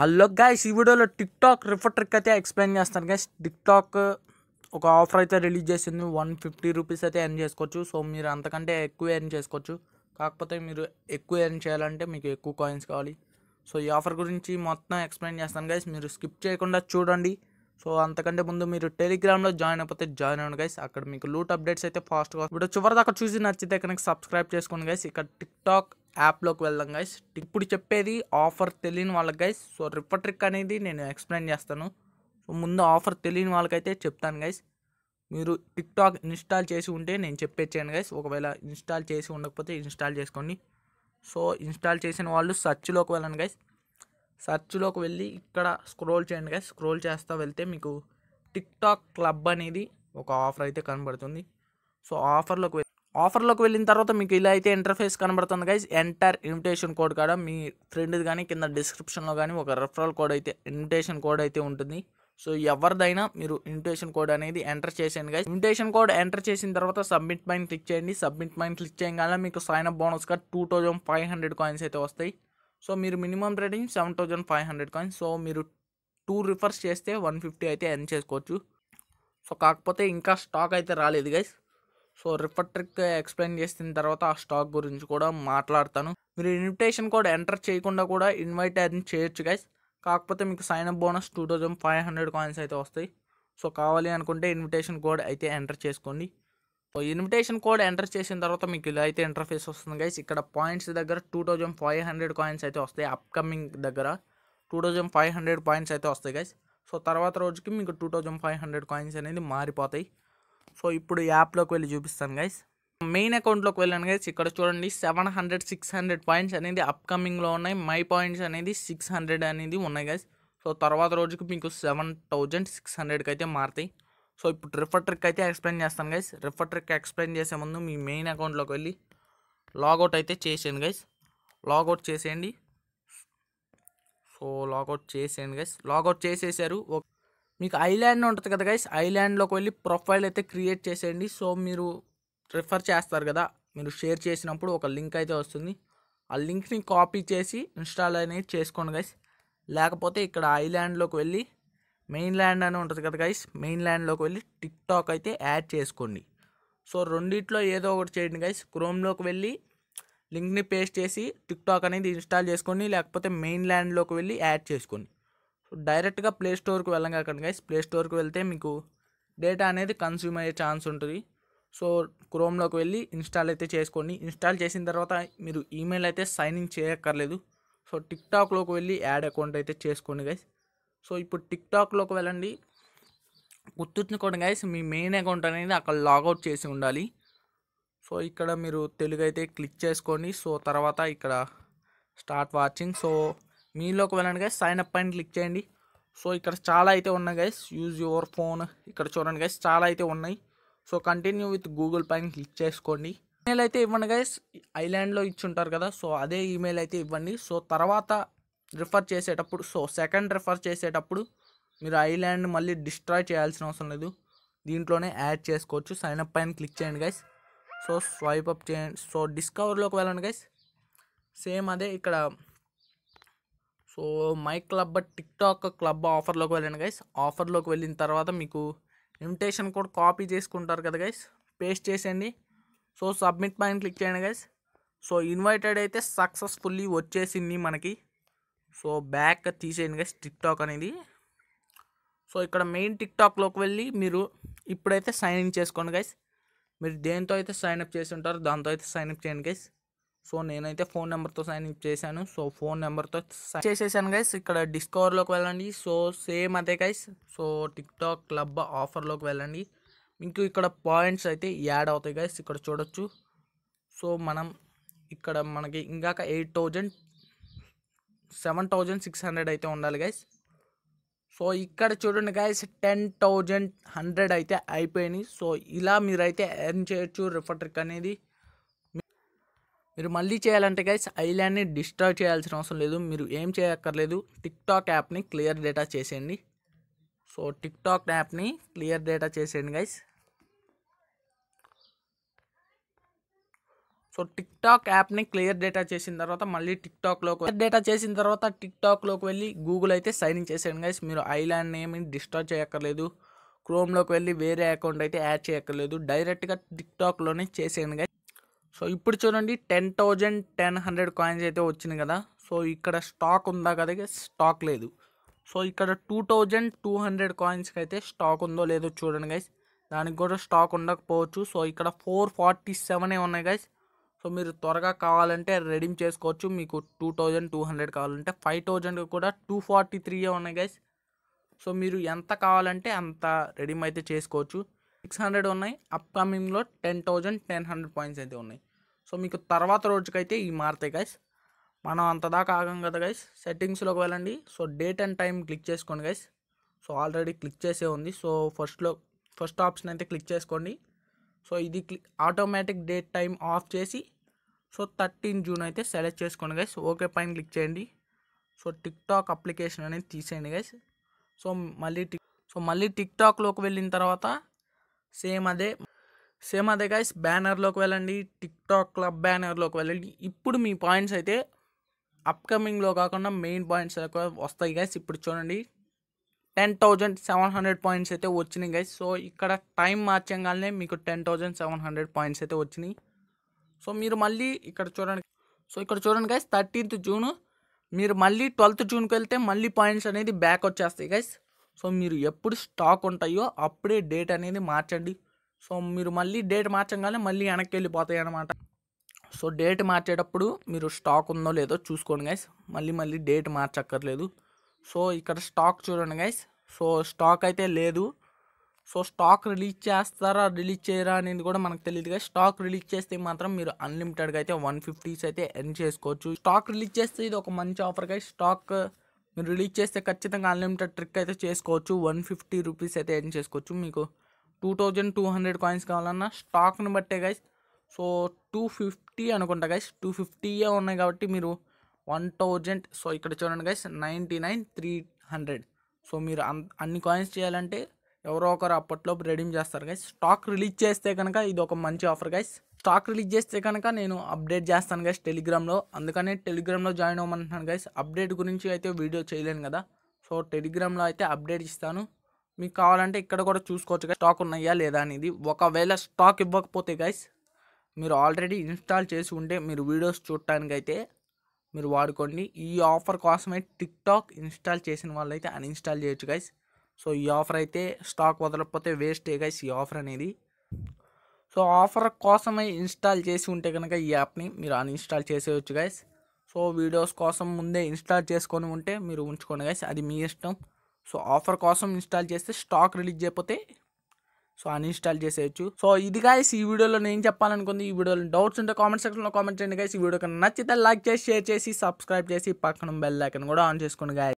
hello guys ఈ వీడియోలో TikTok refer trick అయితే ఎక్స్ప్లెయిన్ చేస్తాను గైస్ టిక్ టాక్ ఒక ఆఫర్ అయితే రిలీజ్ చేసింది వన్ ఫిఫ్టీ రూపీస్ అయితే ఎర్న్ చేసుకోవచ్చు సో మీరు అంతకంటే ఎక్కువ ఎర్న్ చేసుకోవచ్చు కాకపోతే మీరు ఎక్కువ ఎర్న్ చేయాలంటే మీకు ఎక్కువ కాయిన్స్ కావాలి సో ఈ ఆఫర్ గురించి మొత్తం ఎక్స్ప్లెయిన్ చేస్తాను గైస్ మీరు స్కిప్ చేయకుండా చూడండి సో అంతకంటే ముందు మీరు టెలిగ్రామ్లో జాయిన్ అయిపోతే జాయిన్ అవ్వండి గైస్ అక్కడ మీకు లూట్ అప్డేట్స్ అయితే ఫాస్ట్గా ఇప్పుడు చివరి దాకా చూసి నచ్చితే కనుక సబ్స్క్రైబ్ చేసుకోండి గైస్ ఇక్కడ టిక్ టాక్ యాప్లోకి వెళ్దాం గైస్ ఇప్పుడు చెప్పేది ఆఫర్ తెలియని వాళ్ళకి గైస్ సో రిఫర్ ట్రిక్ అనేది నేను ఎక్స్ప్లెయిన్ చేస్తాను సో ముందు ఆఫర్ తెలియని వాళ్ళకైతే చెప్తాను గైస్ మీరు టిక్టాక్ ఇన్స్టాల్ చేసి ఉంటే నేను చెప్పేచ్చాను గైస్ ఒకవేళ ఇన్స్టాల్ చేసి ఉండకపోతే ఇన్స్టాల్ చేసుకోండి సో ఇన్స్టాల్ చేసిన వాళ్ళు సర్చ్లోకి వెళ్ళండి గైస్ సర్చ్లోకి వెళ్ళి ఇక్కడ స్క్రోల్ చేయండి గైస్ స్క్రోల్ చేస్తూ వెళ్తే మీకు టిక్టాక్ క్లబ్ అనేది ఒక ఆఫర్ అయితే కనబడుతుంది సో ఆఫర్లోకి ఆఫర్లోకి వెళ్ళిన తర్వాత మీకు ఇలా అయితే ఇంటర్ఫేస్ కనబడుతుంది గైజ్ ఎంటర్ ఇన్విటేషన్ కోడ్ కాడ మీ ఫ్రెండ్ది కానీ కింద డిస్క్రిప్షన్లో కానీ ఒక రెఫరల్ కోడ్ అయితే ఇన్విటేషన్ కోడ్ అయితే ఉంటుంది సో ఎవరిదైనా మీరు ఇన్విటేషన్ కోడ్ అనేది ఎంటర్ చేసేయండి గైస్ ఇన్విటేషన్ కోడ్ ఎంటర్ చేసిన తర్వాత సబ్మిట్ పైన క్లిక్ చేయండి సబ్మిట్ పైన క్లిక్ చేయగానే మీకు సైన్ అప్ బోనస్గా two thousand five hundred coins అయితే వస్తాయి సో మీరు minimum rating seven thousand five hundred coins so మీరు టూ రిఫర్స్ చేస్తే వన్ ఫిఫ్టీ అయితే ఎన్ చేసుకోవచ్చు సో కాకపోతే ఇంకా స్టాక్ అయితే రాలేదు guys so refer trick explain చేసిన తర్వాత ఆ స్టాక్ గురించి కూడా మాట్లాడతాను మీరు ఇన్విటేషన్ కోడ్ ఎంటర్ చేయకుండా కూడా ఇన్వైట్ అని చేయొచ్చు గైస్ కాకపోతే మీకు sign up bonus two thousand five hundred coins అయితే వస్తాయి సో కావాలి అనుకుంటే ఇన్విటేషన్ కోడ్ అయితే ఎంటర్ చేసుకోండి సో ఇన్విటేషన్ కోడ్ ఎంటర్ చేసిన తర్వాత మీకు ఇలా అయితే ఇంటర్ఫేస్ వస్తుంది గైస్ ఇక్కడ పాయింట్స్ దగ్గర two thousand five hundred coins అయితే వస్తాయి అప్కమింగ్ దగ్గర two thousand five hundred points అయితే వస్తాయి గైస్ సో తర్వాత రోజుకి మీకు two thousand five hundred coins అనేది మారిపోతాయి సో ఇప్పుడు యాప్లోకి వెళ్ళి చూపిస్తాను గైస్ మెయిన్ అకౌంట్లోకి వెళ్ళాను గైస్ ఇక్కడ చూడండి seven hundred six hundred points అనేది అప్కమింగ్లో ఉన్నాయి మై పాయింట్స్ అనేది సిక్స్ హండ్రెడ్ అనేది ఉన్నాయి గైస్ సో తర్వాత రోజుకి మీకు సెవెన్ థౌజండ్ సిక్స్ హండ్రెడ్కి అయితే మారుతాయి సో ఇప్పుడు రిఫర్ ట్రిక్ అయితే ఎక్స్ప్లెయిన్ చేస్తాను గైస్ రిఫర్ ట్రిక్ ఎక్స్ప్లెయిన్ చేసే ముందు మీ మెయిన్ అకౌంట్లోకి వెళ్ళి లాగౌట్ అయితే చేసేయండి గైస్ లాగౌట్ చేసేయండి సో లాగౌట్ చేసేయండి గైస్ లాగౌట్ చేసేసారు ఓకే మీకు ఐల్యాండ్ ఉంటుంది కదా గైస్ ఐల్యాండ్లోకి వెళ్ళి ప్రొఫైల్ అయితే క్రియేట్ చేసేయండి సో మీరు రిఫర్ చేస్తారు కదా మీరు షేర్ చేసినప్పుడు ఒక లింక్ అయితే వస్తుంది ఆ లింక్ని కాపీ చేసి ఇన్స్టాల్ అనేది చేసుకోండి గైస్ లేకపోతే ఇక్కడ ఐల్యాండ్లోకి వెళ్ళి మెయిన్ ల్యాండ్ అని ఉంటుంది కదా గైస్ మెయిన్ ల్యాండ్లోకి వెళ్ళి టిక్ టాక్ అయితే యాడ్ చేసుకోండి సో రెండిట్లో ఏదో ఒకటి చేయండి గైస్ క్రోమ్లోకి వెళ్ళి లింక్ని పేస్ట్ చేసి టిక్ టాక్ అనేది ఇన్స్టాల్ చేసుకోండి లేకపోతే మెయిన్ ల్యాండ్లోకి వెళ్ళి యాడ్ చేసుకోండి సో డైరెక్ట్గా ప్లే స్టోర్కి వెళ్ళగలకండి గైస్ ప్లే స్టోర్కి వెళ్తే మీకు డేటా అనేది కన్స్యూమ్ అయ్యే ఛాన్స్ ఉంటుంది సో క్రోమ్లోకి వెళ్ళి ఇన్స్టాల్ అయితే చేసుకోండి ఇన్స్టాల్ చేసిన తర్వాత మీరు ఈమెయిల్ అయితే సైన్ ఇన్ చేయక్కర్లేదు సో టిక్టాక్లోకి వెళ్ళి యాడ్ అకౌంట్ అయితే చేసుకోండి గైస్ సో ఇప్పుడు టిక్టాక్లోకి వెళ్ళండి గుర్తుంచుకోండి గైస్ మీ మెయిన్ అకౌంట్ అనేది అక్కడ లాగౌట్ చేసి ఉండాలి సో ఇక్కడ మీరు తెలుగు అయితే క్లిక్ చేసుకోండి సో తర్వాత ఇక్కడ స్టార్ట్ వాచింగ్ సో మీలోకి వెళ్ళండి గైస్ సైన్ అప్ అని క్లిక్ చేయండి సో ఇక్కడ చాలా అయితే ఉన్నాయి గైస్ యూజ్ యువర్ ఫోన్ ఇక్కడ చూడండి గైస్ చాలా అయితే ఉన్నాయి సో కంటిన్యూ విత్ గూగుల్ పైన క్లిక్ చేసుకోండి ఈమెయిల్ అయితే ఇవ్వండి గైస్ ఐలాండ్లో ఇచ్చుంటారు కదా సో అదే ఈమెయిల్ అయితే ఇవ్వండి సో తర్వాత రిఫర్ చేసేటప్పుడు సో సెకండ్ రిఫర్ చేసేటప్పుడు మీరు ఐలాండ్ మళ్ళీ డిస్ట్రాయ్ చేయాల్సిన అవసరం లేదు దీంట్లోనే యాడ్ చేసుకోవచ్చు సైన్ అప్ పైన క్లిక్ చేయండి గైస్ సో స్వైప్ అప్ చేయండి సో డిస్కవర్లోకి వెళ్ళండి గైస్ సేమ్ అదే ఇక్కడ so my club TikTok club ఆఫర్లోకి వెళ్ళండి గైస్ ఆఫర్లోకి వెళ్ళిన తర్వాత మీకు ఇన్విటేషన్ కోడ్ కాపీ చేసుకుంటారు కదా గైస్ పేస్ట్ చేసేయండి సో సబ్మిట్ పైన క్లిక్ చేయండి గైస్ సో ఇన్వైటెడ్ అయితే సక్సెస్ఫుల్లీ వచ్చేసింది మనకి సో బ్యాక్ తీసేయండి గైస్ టిక్టాక్ అనేది సో ఇక్కడ మెయిన్ టిక్టాక్లోకి వెళ్ళి మీరు ఇప్పుడైతే సైన్ ఇన్ చేసుకోండి గైస్ మీరు దేంతో అయితే సైన్ అప్ చేసి ఉంటారో దాంతో అయితే సైన్ అప్ చేయండి గైస్ సో నేనైతే ఫోన్ నెంబర్తో సైన్ ఇప్ చేశాను సో ఫోన్ నెంబర్తో సైన్ చేసేసాను గైస్ ఇక్కడ డిస్కవర్లోకి వెళ్ళండి సో సేమ్ అదే గైస్ సో టిక్టాక్ క్లబ్ ఆఫర్లోకి వెళ్ళండి మీకు ఇక్కడ పాయింట్స్ అయితే యాడ్ అవుతాయి గైస్ ఇక్కడ చూడొచ్చు సో మనం ఇక్కడ మనకి ఇంకాక eight thousand seven thousand six hundred అయితే ఉండాలి గైస్ సో ఇక్కడ చూడండి గైస్ టెన్ థౌజండ్ హండ్రెడ్ అయితే అయిపోయినాయి సో ఇలా మీరైతే ఎర్న్ చేయొచ్చు రిఫర్ ట్రిక్ అనేది మీరు మళ్ళీ చేయాలంటే గైస్ ఐలాండ్ని డిస్ట్రాయ్ చేయాల్సిన అవసరం లేదు మీరు ఏం చేయక్కర్లేదు టిక్టాక్ యాప్ని క్లియర్ డేటా చేసేయండి సో టిక్టాక్ యాప్ని క్లియర్ డేటా చేసేయండి గైస్ సో టిక్టాక్ యాప్ని క్లియర్ డేటా చేసిన తర్వాత మళ్ళీ టిక్టాక్లోకి క్లియర్ డేటా చేసిన తర్వాత టిక్టాక్లోకి వెళ్ళి గూగుల్ అయితే సైన్ ఇన్ చేసేయండి గైస్ మీరు ఐలాండ్ నేమ్ని డిస్ట్రాయ్ చేయక్కర్లేదు క్రోమ్లోకి వెళ్ళి వేరే అకౌంట్ అయితే యాడ్ చేయక్కర్లేదు డైరెక్ట్గా టిక్టాక్లోనే చేసేయండి గైస్ సో ఇప్పుడు చూడండి ten thousand ten hundred coins అయితే వచ్చింది కదా సో ఇక్కడ స్టాక్ ఉందా కదా స్టాక్ లేదు సో ఇక్కడ టూ థౌజండ్ టూ హండ్రెడ్ కాయిన్స్కి అయితే స్టాక్ ఉందో లేదో చూడండి గైస్ దానికి కూడా స్టాక్ ఉండకపోవచ్చు సో ఇక్కడ ఫోర్ ఫార్టీ సెవెనే ఉన్నాయి గైస్ సో మీరు త్వరగా కావాలంటే రెడీమ్ చేసుకోవచ్చు మీకు టూ థౌజండ్ టూ హండ్రెడ్ కావాలంటే ఫైవ్ థౌజండ్ కూడా టూ ఫార్టీ త్రీయే ఉన్నాయి గైస్ సో మీరు ఎంత కావాలంటే అంత రెడీమ్ అయితే చేసుకోవచ్చు సిక్స్ హండ్రెడ్ ఉన్నాయి అప్కమింగ్లో ten thousand ten hundred points అయితే ఉన్నాయి సో మీకు తర్వాత రోజుకైతే ఇవి మారుతాయి గైస్ మనం అంత దాకా ఆగం కదా గైస్ సెట్టింగ్స్లోకి వెళ్ళండి so date and time click చేసుకోండి గైస్ సో ఆల్రెడీ క్లిక్ చేసే ఉంది సో ఫస్ట్లో ఫస్ట్ ఆప్షన్ అయితే క్లిక్ చేసుకోండి సో ఇది ఆటోమేటిక్ డేట్ టైం ఆఫ్ చేసి సో థర్టీన్ జూన్ అయితే సెలెక్ట్ చేసుకోండి గైస్ ఓకే పైన క్లిక్ చేయండి సో టిక్టాక్ అప్లికేషన్ అనేది తీసేయండి గైస్ సో మళ్ళీ టిక్ సో మళ్ళీ టిక్టాక్లోకి వెళ్ళిన తర్వాత సేమ్ అదే సేమ్ అదే గైస్ బ్యానర్లోకి వెళ్ళండి టిక్ టాక్ క్లబ్ బ్యానర్లోకి వెళ్ళండి ఇప్పుడు మీ పాయింట్స్ అయితే అప్కమింగ్లో కాకుండా మెయిన్ పాయింట్స్ వస్తాయి గైస్ ఇప్పుడు చూడండి ten thousand seven hundred points అయితే వచ్చినాయి గైస్ సో ఇక్కడ టైం మార్చంగానే మీకు ten thousand seven hundred points అయితే వచ్చినాయి సో మీరు మళ్ళీ ఇక్కడ చూడండి సో ఇక్కడ చూడండి గైస్ థర్టీన్త్ జూన్ మీరు మళ్ళీ ట్వెల్త్ జూన్కి వెళ్తే మళ్ళీ పాయింట్స్ అనేది బ్యాక్ వచ్చేస్తాయి గైస్ సో మీరు ఎప్పుడు స్టాక్ ఉంటాయో అప్పుడే డేట్ అనేది మార్చండి సో మీరు మళ్ళీ డేట్ మార్చగానే మళ్ళీ వెనక్కి వెళ్ళిపోతాయి అనమాట సో డేట్ మార్చేటప్పుడు మీరు స్టాక్ ఉందో లేదో చూసుకోండి గైస్ మళ్ళీ మళ్ళీ డేట్ మార్చక్కర్లేదు సో ఇక్కడ స్టాక్ చూడండి గైస్ సో స్టాక్ అయితే లేదు సో స్టాక్ రిలీజ్ చేస్తారా రిలీజ్ చేయరా అనేది కూడా మనకు తెలియదు కదా స్టాక్ రిలీజ్ చేస్తే మాత్రం మీరు అన్లిమిటెడ్గా అయితే వన్ ఫిఫ్టీస్ అయితే ఎన్ చేసుకోవచ్చు స్టాక్ రిలీజ్ చేస్తే ఇది ఒక మంచి ఆఫర్ ఆఫర్గా స్టాక్ మీరు రిలీజ్ చేస్తే ఖచ్చితంగా అన్లిమిటెడ్ ట్రిక్ అయితే చేసుకోవచ్చు వన్ ఫిఫ్టీ రూపీస్ అయితే ఎన్ చేసుకోవచ్చు మీకు two thousand two hundred coins కావాలన్నా స్టాక్ని బట్టే గైస్ సో టూ ఫిఫ్టీ అనుకుంటా గైస్ టూ ఫిఫ్టీయే ఉన్నాయి కాబట్టి మీరు వన్ థౌజండ్ సో ఇక్కడ చూడండి guys ninety nine three hundred so మీరు అన్ని కాయిన్స్ చేయాలంటే ఎవరో ఒకరు అప్పట్లో రెడీమ్ చేస్తారు గైస్ స్టాక్ రిలీజ్ చేస్తే కనుక ఇది ఒక మంచి ఆఫర్ గైస్ స్టాక్ రిలీజ్ చేస్తే కనుక నేను అప్డేట్ చేస్తాను గైస్ టెలిగ్రామ్లో అందుకనే టెలిగ్రామ్లో జాయిన్ అవ్వమంటున్నాను గైస్ అప్డేట్ గురించి అయితే వీడియో చేయలేను కదా సో టెలిగ్రామ్లో అయితే అప్డేట్ ఇస్తాను మీకు కావాలంటే ఇక్కడ కూడా చూసుకోవచ్చు స్టాక్ ఉన్నాయా లేదా అనేది ఒకవేళ స్టాక్ ఇవ్వకపోతే గైస్ మీరు ఆల్రెడీ ఇన్స్టాల్ చేసి ఉంటే మీరు వీడియోస్ చూడటానికైతే మీరు వాడుకోండి ఈ ఆఫర్ కోసమే టిక్టాక్ ఇన్స్టాల్ చేసిన వాళ్ళైతే అన్ఇన్స్టాల్ చేయొచ్చు గైస్ సో ఈ ఆఫర్ అయితే స్టాక్ వదలకపోతే వేస్టే గైస్ ఈ ఆఫర్ అనేది సో ఆఫర్ కోసమే ఇన్స్టాల్ చేసి ఉంటే కనుక ఈ యాప్ని మీరు అన్ఇన్స్టాల్ చేసేయచ్చు గైస్ సో వీడియోస్ కోసం ముందే ఇన్స్టాల్ చేసుకొని ఉంటే మీరు ఉంచుకోండి గైస్ అది మీ ఇష్టం సో ఆఫర్ కోసం ఇన్స్టాల్ చేస్తే స్టాక్ రిలీజ్ చేయకపోతే సో అన్ఇన్స్టాల్ చేసేయచ్చు సో ఇది గాయస్ ఈ వీడియోలో నేను చెప్పాలనుకుంది ఈ వీడియోలో డౌట్స్ ఉంటే కామెంట్ సెక్షన్లో కామెంట్ చేయండి గాయస్ ఈ వీడియో కన్నా నచ్చితే లైక్ చేసి షేర్ చేసి సబ్స్క్రైబ్ చేసి పక్కన బెల్ ఐకన్ కూడా ఆన్ చేసుకోండి గాయస్